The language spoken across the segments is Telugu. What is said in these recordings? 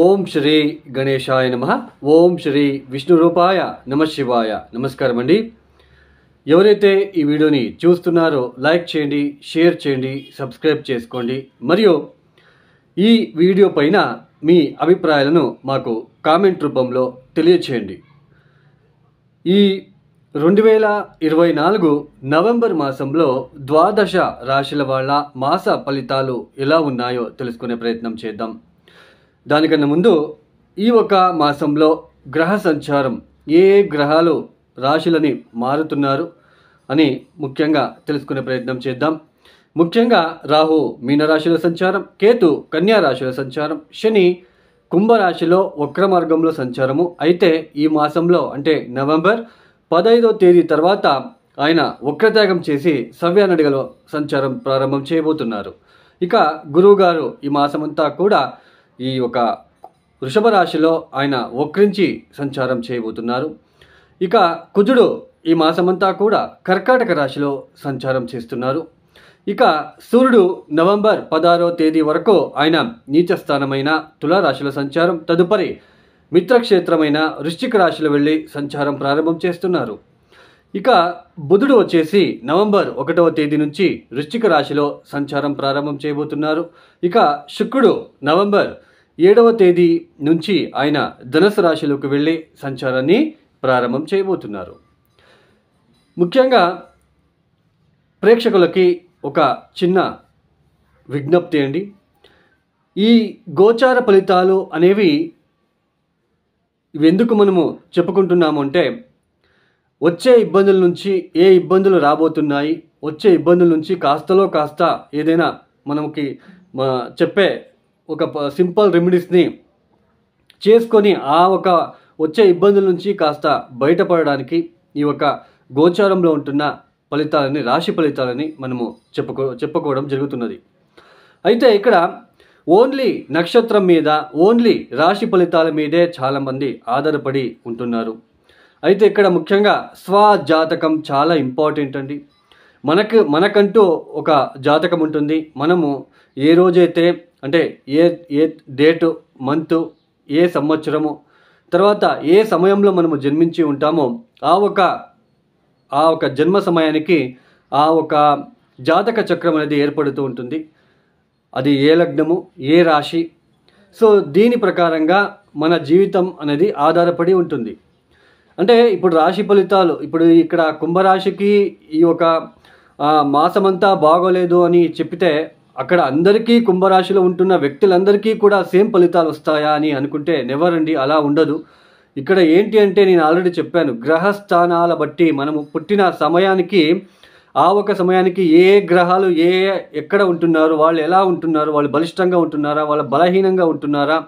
ఓం శ్రీ గణేశాయ నమ ఓం శ్రీ విష్ణు రూపాయ నమ శివాయ నమస్కారం అండి ఎవరైతే ఈ వీడియోని చూస్తున్నారో లైక్ చేయండి షేర్ చేయండి సబ్స్క్రైబ్ చేసుకోండి మరియు ఈ వీడియో పైన మీ అభిప్రాయాలను మాకు కామెంట్ రూపంలో తెలియచేయండి ఈ రెండు వేల ఇరవై నాలుగు నవంబర్ మాసంలో ద్వాదశ రాశుల వాళ్ళ మాస ఫలితాలు ఎలా ఉన్నాయో తెలుసుకునే ప్రయత్నం చేద్దాం దానికన్నా ముందు ఈ ఒక మాసంలో గ్రహ సంచారం ఏ గ్రహాలు రాశులని మారుతున్నారు అని ముఖ్యంగా తెలుసుకునే ప్రయత్నం చేద్దాం ముఖ్యంగా రాహు మీనరాశిలో సంచారం కేతు కన్యా రాశుల సంచారం శని కుంభరాశిలో వక్ర మార్గంలో సంచారము అయితే ఈ మాసంలో అంటే నవంబర్ పదహైదో తేదీ తర్వాత ఆయన వక్రత్యాగం చేసి సవ్యానడిగలో సంచారం ప్రారంభం చేయబోతున్నారు ఇక గురువుగారు ఈ మాసమంతా కూడా ఈ ఒక వృషభ రాశిలో ఆయన వక్రించి సంచారం చేయబోతున్నారు ఇక కుజుడు ఈ మాసమంతా కూడా కర్కాటక రాశిలో సంచారం చేస్తున్నారు ఇక సూర్యుడు నవంబర్ పదహారో తేదీ వరకు ఆయన నీచస్థానమైన తులారాశిలో సంచారం తదుపరి మిత్రక్షేత్రమైన వృశ్చిక రాశిలో వెళ్ళి సంచారం ప్రారంభం చేస్తున్నారు ఇక బుధుడు వచ్చేసి నవంబర్ ఒకటవ తేదీ నుంచి వృశ్చిక రాశిలో సంచారం ప్రారంభం చేయబోతున్నారు ఇక శుక్రుడు నవంబర్ ఏడవ తేదీ నుంచి ఆయన ధనుసు రాశిలోకి వెళ్ళి సంచారాన్ని ప్రారంభం చేయబోతున్నారు ముఖ్యంగా ప్రేక్షకులకి ఒక చిన్న విజ్ఞప్తి అండి ఈ గోచార ఫలితాలు అనేవి ఇవెందుకు మనము చెప్పుకుంటున్నాము అంటే వచ్చే ఇబ్బందుల నుంచి ఏ ఇబ్బందులు రాబోతున్నాయి వచ్చే ఇబ్బందుల నుంచి కాస్తలో కాస్త ఏదైనా మనకి చెప్పే ఒక సింపుల్ రెమెడీస్ని చేసుకొని ఆ ఒక వచ్చే ఇబ్బందుల నుంచి కాస్త బయటపడడానికి ఈ యొక్క గోచారంలో ఉంటున్న ఫలితాలని రాశి ఫలితాలని మనము చెప్పుకో చెప్పుకోవడం జరుగుతున్నది అయితే ఇక్కడ ఓన్లీ నక్షత్రం మీద ఓన్లీ రాశి ఫలితాల మీదే చాలామంది ఆధారపడి ఉంటున్నారు అయితే ఇక్కడ ముఖ్యంగా స్వజాతకం చాలా ఇంపార్టెంట్ అండి మనకు మనకంటూ ఒక జాతకం ఉంటుంది మనము ఏ రోజైతే అంటే ఏ ఏ డేటు మంత్ ఏ సంవత్సరము తర్వాత ఏ సమయంలో మనము జన్మించి ఉంటామో ఆ ఒక ఆ ఒక జన్మ సమయానికి ఆ ఒక జాతక చక్రం అనేది ఏర్పడుతూ ఉంటుంది అది ఏ లగ్నము ఏ రాశి సో దీని ప్రకారంగా మన జీవితం అనేది ఆధారపడి ఉంటుంది అంటే ఇప్పుడు రాశి ఫలితాలు ఇప్పుడు ఇక్కడ కుంభరాశికి ఈ ఒక మాసమంతా బాగోలేదు అని చెప్పితే అక్కడ అందరికీ కుంభరాశిలో ఉంటున్న వ్యక్తులందరికీ కూడా సేమ్ ఫలితాలు వస్తాయా అని అనుకుంటే నెవరండి అలా ఉండదు ఇక్కడ ఏంటి అంటే నేను ఆల్రెడీ చెప్పాను గ్రహస్థానాల బట్టి మనము పుట్టిన సమయానికి ఆ ఒక సమయానికి ఏ గ్రహాలు ఏ ఎక్కడ ఉంటున్నారు వాళ్ళు ఎలా ఉంటున్నారు వాళ్ళు బలిష్టంగా ఉంటున్నారా వాళ్ళు బలహీనంగా ఉంటున్నారా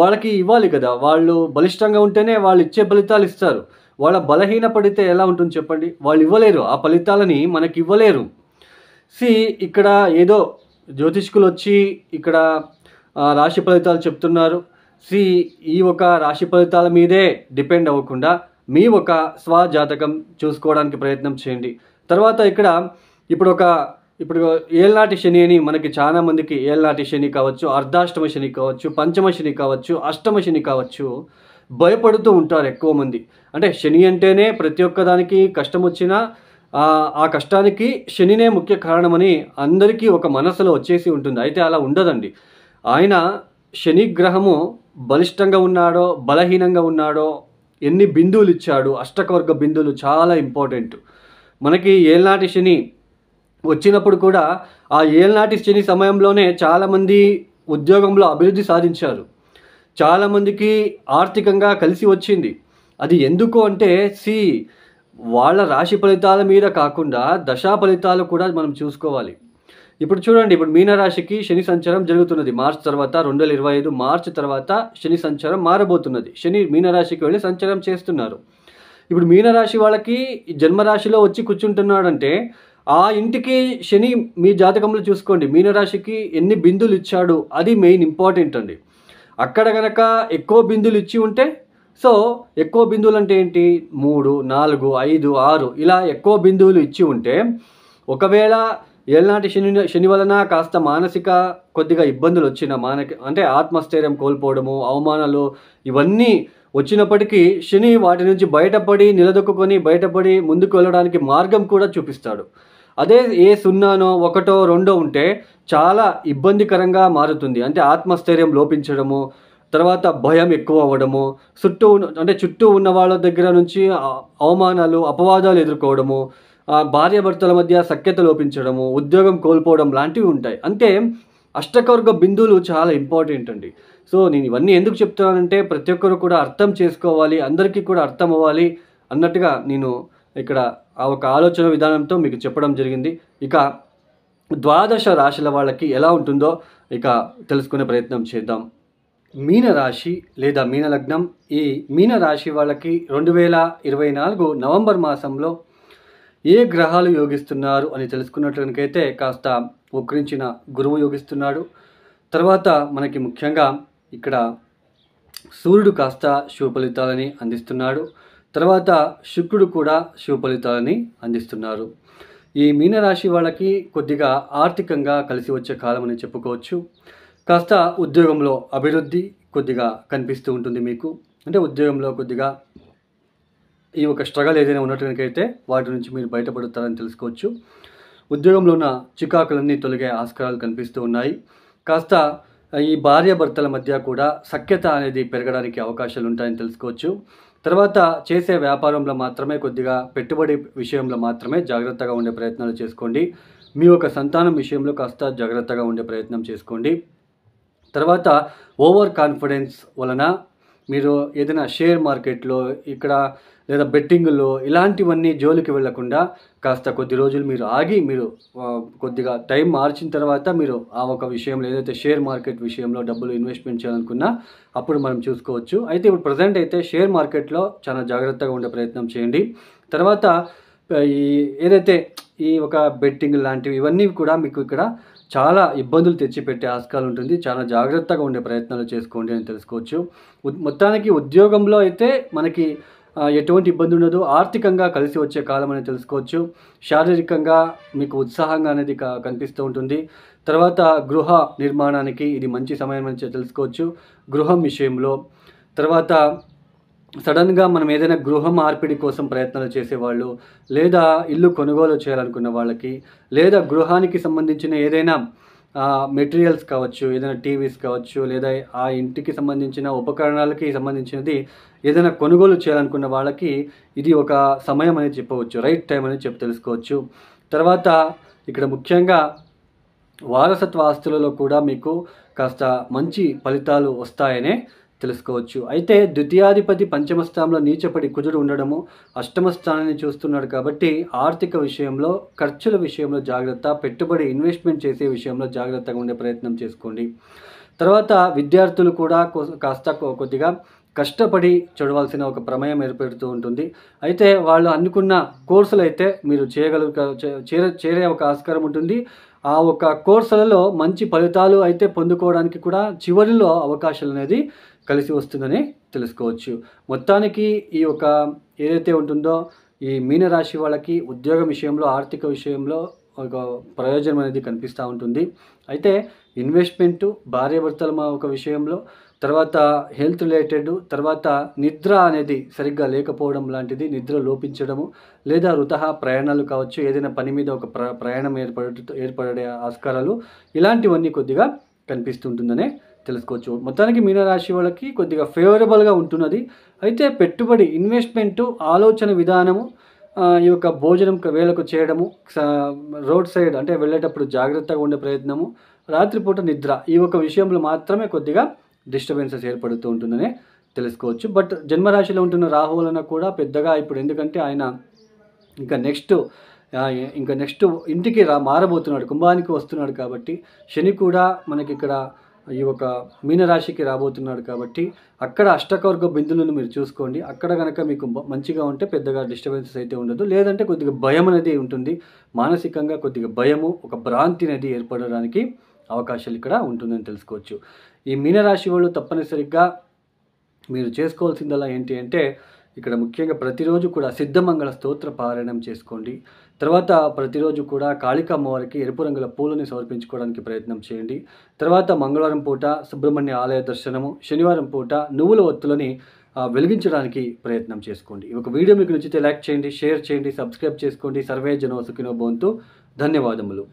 వాళ్ళకి ఇవ్వాలి కదా వాళ్ళు బలిష్టంగా ఉంటేనే వాళ్ళు ఇచ్చే ఫలితాలు ఇస్తారు వాళ్ళ బలహీన పడితే ఎలా ఉంటుంది చెప్పండి వాళ్ళు ఇవ్వలేరు ఆ ఫలితాలని మనకి ఇవ్వలేరు సి ఇక్కడ ఏదో జ్యోతిష్కులు వచ్చి ఇక్కడ రాశి ఫలితాలు చెప్తున్నారు సి ఈ ఒక రాశి ఫలితాల మీదే డిపెండ్ అవ్వకుండా మీ ఒక స్వజాతకం చూసుకోవడానికి ప్రయత్నం చేయండి తర్వాత ఇక్కడ ఇప్పుడు ఒక ఇప్పుడు ఏళ్ళనాటి శని అని మనకి చాలా మందికి ఏళ్ళనాటి శని కావచ్చు అర్ధాష్టమ శని కావచ్చు పంచమ శని కావచ్చు అష్టమ శని కావచ్చు భయపడుతూ ఉంటారు ఎక్కువ మంది అంటే శని అంటేనే ప్రతి ఒక్కదానికి కష్టం వచ్చినా ఆ కష్టానికి శనినే ముఖ్య కారణమని అందరికీ ఒక మనసులో వచ్చేసి ఉంటుంది అయితే అలా ఉండదండి ఆయన శని గ్రహము బలిష్టంగా ఉన్నాడో బలహీనంగా ఉన్నాడో ఎన్ని బిందువులు ఇచ్చాడు అష్టకవర్గ బిందువులు చాలా ఇంపార్టెంట్ మనకి ఏళ్ళనాటి శని వచ్చినప్పుడు కూడా ఆ ఏలనాటి శని సమయంలోనే చాలామంది ఉద్యోగంలో అభివృద్ధి సాధించారు చాలామందికి ఆర్థికంగా కలిసి వచ్చింది అది ఎందుకు అంటే సి వాళ్ళ రాశి ఫలితాల మీద కాకుండా దశా ఫలితాలు కూడా మనం చూసుకోవాలి ఇప్పుడు చూడండి ఇప్పుడు మీనరాశికి శని సంచారం జరుగుతున్నది మార్చ్ తర్వాత రెండు వేల ఇరవై ఐదు మార్చ్ తర్వాత శని సంచారం మారబోతున్నది శని మీనరాశికి వెళ్ళి సంచారం చేస్తున్నారు ఇప్పుడు మీనరాశి వాళ్ళకి జన్మరాశిలో వచ్చి కూర్చుంటున్నాడంటే ఆ ఇంటికి శని మీ జాతకంలో చూసుకోండి మీనరాశికి ఎన్ని బిందులు ఇచ్చాడు అది మెయిన్ ఇంపార్టెంట్ అండి అక్కడ గనక ఎక్కువ బిందులు ఇచ్చి ఉంటే సో ఎక్కువ బిందువులు అంటే ఏంటి మూడు నాలుగు ఐదు ఆరు ఇలా ఎక్కువ బిందువులు ఇచ్చి ఉంటే ఒకవేళ ఏళ్ళనాటి శని శని వలన కాస్త మానసిక కొద్దిగా ఇబ్బందులు వచ్చిన మానక అంటే ఆత్మస్థైర్యం కోల్పోవడము అవమానాలు ఇవన్నీ వచ్చినప్పటికీ శని వాటి నుంచి బయటపడి నిలదొక్కుని బయటపడి ముందుకు వెళ్ళడానికి మార్గం కూడా చూపిస్తాడు అదే ఏ సున్నానో ఒకటో రెండో ఉంటే చాలా ఇబ్బందికరంగా మారుతుంది అంటే ఆత్మస్థైర్యం లోపించడము తర్వాత భయం ఎక్కువ అవ్వడము చుట్టూ అంటే చుట్టూ ఉన్న వాళ్ళ దగ్గర నుంచి అవమానాలు అపవాదాలు ఎదుర్కోవడము భార్యాభర్తల మధ్య సఖ్యత లోపించడము ఉద్యోగం కోల్పోవడం లాంటివి ఉంటాయి అంటే అష్టకవర్గ బిందువులు చాలా ఇంపార్టెంట్ అండి సో నేను ఇవన్నీ ఎందుకు చెప్తున్నానంటే ప్రతి ఒక్కరు కూడా అర్థం చేసుకోవాలి అందరికీ కూడా అర్థం అవ్వాలి అన్నట్టుగా నేను ఇక్కడ ఆ ఒక ఆలోచన విధానంతో మీకు చెప్పడం జరిగింది ఇక ద్వాదశ రాశుల వాళ్ళకి ఎలా ఉంటుందో ఇక తెలుసుకునే ప్రయత్నం చేద్దాం మీన రాశి లేదా మీన లగ్నం ఈ మీన రాశి వాళ్ళకి రెండు వేల ఇరవై నాలుగు నవంబర్ మాసంలో ఏ గ్రహాలు యోగిస్తున్నారు అని తెలుసుకున్నట్లయితే కాస్త ఉక్రించిన గురువు యోగిస్తున్నాడు తర్వాత మనకి ముఖ్యంగా ఇక్కడ సూర్యుడు కాస్త శుభ ఫలితాలని అందిస్తున్నాడు తర్వాత శుక్రుడు కూడా శుభ ఫలితాలని అందిస్తున్నారు ఈ మీనరాశి వాళ్ళకి కొద్దిగా ఆర్థికంగా కలిసి వచ్చే కాలం అని చెప్పుకోవచ్చు కాస్త ఉద్యోగంలో అభివృద్ధి కొద్దిగా కనిపిస్తూ ఉంటుంది మీకు అంటే ఉద్యోగంలో కొద్దిగా ఈ ఒక స్ట్రగల్ ఏదైనా ఉన్నట్టుకైతే వాటి నుంచి మీరు బయటపడతారని తెలుసుకోవచ్చు ఉద్యోగంలో ఉన్న చికాకులన్నీ తొలగే ఆస్కారాలు కనిపిస్తూ ఉన్నాయి కాస్త ఈ భార్యాభర్తల మధ్య కూడా సఖ్యత అనేది పెరగడానికి అవకాశాలు ఉంటాయని తెలుసుకోవచ్చు తర్వాత చేసే వ్యాపారంలో మాత్రమే కొద్దిగా పెట్టుబడి విషయంలో మాత్రమే జాగ్రత్తగా ఉండే ప్రయత్నాలు చేసుకోండి మీ యొక్క సంతానం విషయంలో కాస్త జాగ్రత్తగా ఉండే ప్రయత్నం చేసుకోండి తర్వాత ఓవర్ కాన్ఫిడెన్స్ వలన మీరు ఏదైనా షేర్ మార్కెట్లో ఇక్కడ లేదా బెట్టింగ్లో ఇలాంటివన్నీ జోలికి వెళ్లకుండా కాస్త కొద్ది రోజులు మీరు ఆగి మీరు కొద్దిగా టైం మార్చిన తర్వాత మీరు ఆ ఒక విషయంలో ఏదైతే షేర్ మార్కెట్ విషయంలో డబ్బులు ఇన్వెస్ట్మెంట్ చేయాలనుకున్నా అప్పుడు మనం చూసుకోవచ్చు అయితే ఇప్పుడు ప్రజెంట్ అయితే షేర్ మార్కెట్లో చాలా జాగ్రత్తగా ఉండే ప్రయత్నం చేయండి తర్వాత ఈ ఏదైతే ఈ ఒక బెట్టింగ్ లాంటివి ఇవన్నీ కూడా మీకు ఇక్కడ చాలా ఇబ్బందులు తెచ్చిపెట్టే ఆస్కారం ఉంటుంది చాలా జాగ్రత్తగా ఉండే ప్రయత్నాలు చేసుకోండి అని తెలుసుకోవచ్చు మొత్తానికి ఉద్యోగంలో అయితే మనకి ఎటువంటి ఇబ్బంది ఉండదు ఆర్థికంగా కలిసి వచ్చే కాలం అని తెలుసుకోవచ్చు శారీరకంగా మీకు ఉత్సాహంగా అనేది కనిపిస్తూ ఉంటుంది తర్వాత గృహ నిర్మాణానికి ఇది మంచి సమయం అని తెలుసుకోవచ్చు గృహం విషయంలో తర్వాత సడన్గా మనం ఏదైనా గృహ మార్పిడి కోసం ప్రయత్నాలు చేసేవాళ్ళు లేదా ఇల్లు కొనుగోలు చేయాలనుకున్న వాళ్ళకి లేదా గృహానికి సంబంధించిన ఏదైనా మెటీరియల్స్ కావచ్చు ఏదైనా టీవీస్ కావచ్చు లేదా ఆ ఇంటికి సంబంధించిన ఉపకరణాలకి సంబంధించినది ఏదైనా కొనుగోలు చేయాలనుకున్న వాళ్ళకి ఇది ఒక సమయం అని చెప్పవచ్చు రైట్ టైం అని చెప్పి తెలుసుకోవచ్చు తర్వాత ఇక్కడ ముఖ్యంగా వారసత్వ ఆస్తులలో కూడా మీకు కాస్త మంచి ఫలితాలు వస్తాయనే తెలుసుకోవచ్చు అయితే ద్వితీయాధిపతి పంచమ స్థానంలో నీచపడి కుజుడు ఉండడము అష్టమ స్థానాన్ని చూస్తున్నాడు కాబట్టి ఆర్థిక విషయంలో ఖర్చుల విషయంలో జాగ్రత్త పెట్టుబడి ఇన్వెస్ట్మెంట్ చేసే విషయంలో జాగ్రత్తగా ఉండే ప్రయత్నం చేసుకోండి తర్వాత విద్యార్థులు కూడా కాస్త కొద్దిగా కష్టపడి చూడవలసిన ఒక ప్రమేయం ఏర్పడుతూ ఉంటుంది అయితే వాళ్ళు అనుకున్న కోర్సులు అయితే మీరు చేయగల చేరే చేరే ఒక ఆస్కారం ఉంటుంది ఆ ఒక కోర్సులలో మంచి ఫలితాలు అయితే పొందుకోవడానికి కూడా చివరిలో అవకాశాలు అనేది కలిసి వస్తుందని తెలుసుకోవచ్చు మొత్తానికి ఈ యొక్క ఏదైతే ఉంటుందో ఈ మీనరాశి వాళ్ళకి ఉద్యోగం విషయంలో ఆర్థిక విషయంలో ఒక ప్రయోజనం అనేది కనిపిస్తూ ఉంటుంది అయితే ఇన్వెస్ట్మెంట్ భార్యాభర్తల ఒక విషయంలో తర్వాత హెల్త్ రిలేటెడ్ తర్వాత నిద్ర అనేది సరిగ్గా లేకపోవడం లాంటిది నిద్ర లోపించడము లేదా వృతహ ప్రయాణాలు కావచ్చు ఏదైనా పని మీద ఒక ప్రయాణం ఏర్పడ ఏర్పడే ఆస్కారాలు ఇలాంటివన్నీ కొద్దిగా కనిపిస్తుంటుందనే తెలుసుకోవచ్చు మొత్తానికి మీనరాశి వాళ్ళకి కొద్దిగా ఫేవరబుల్గా ఉంటున్నది అయితే పెట్టుబడి ఇన్వెస్ట్మెంట్ ఆలోచన విధానము ఈ యొక్క భోజనం వేలకు చేయడము రోడ్ సైడ్ అంటే వెళ్ళేటప్పుడు జాగ్రత్తగా ఉండే ప్రయత్నము రాత్రిపూట నిద్ర ఈ ఒక విషయంలో మాత్రమే కొద్దిగా డిస్టర్బెన్సెస్ ఏర్పడుతూ ఉంటుందని తెలుసుకోవచ్చు బట్ జన్మరాశిలో ఉంటున్న రాహువులను కూడా పెద్దగా ఇప్పుడు ఎందుకంటే ఆయన ఇంకా నెక్స్ట్ ఇంకా నెక్స్ట్ ఇంటికి రా మారబోతున్నాడు కుంభానికి వస్తున్నాడు కాబట్టి శని కూడా మనకి ఇక్కడ ఈ యొక్క మీనరాశికి రాబోతున్నాడు కాబట్టి అక్కడ అష్టకవర్గ బిందులను మీరు చూసుకోండి అక్కడ కనుక మీకు మంచిగా ఉంటే పెద్దగా డిస్టర్బెన్సెస్ అయితే ఉండదు లేదంటే కొద్దిగా భయం అనేది ఉంటుంది మానసికంగా కొద్దిగా భయము ఒక భ్రాంతి అనేది ఏర్పడడానికి అవకాశాలు ఇక్కడ ఉంటుందని తెలుసుకోవచ్చు ఈ మీనరాశి వాళ్ళు తప్పనిసరిగా మీరు చేసుకోవాల్సిందల్లా ఏంటి అంటే ఇక్కడ ముఖ్యంగా ప్రతిరోజు కూడా సిద్ధమంగళ స్తోత్ర పారాయణం చేసుకోండి తర్వాత ప్రతిరోజు కూడా కాళిక అమ్మవారికి ఎరుపు రంగుల పూలని సమర్పించుకోవడానికి ప్రయత్నం చేయండి తర్వాత మంగళవారం పూట సుబ్రహ్మణ్య ఆలయ దర్శనము శనివారం పూట నువ్వుల ఒత్తులని వెలిగించడానికి ప్రయత్నం చేసుకోండి ఒక వీడియో మీకు నచ్చితే లైక్ చేయండి షేర్ చేయండి సబ్స్క్రైబ్ చేసుకోండి సర్వే జనవసుకినోబోన్తో ధన్యవాదములు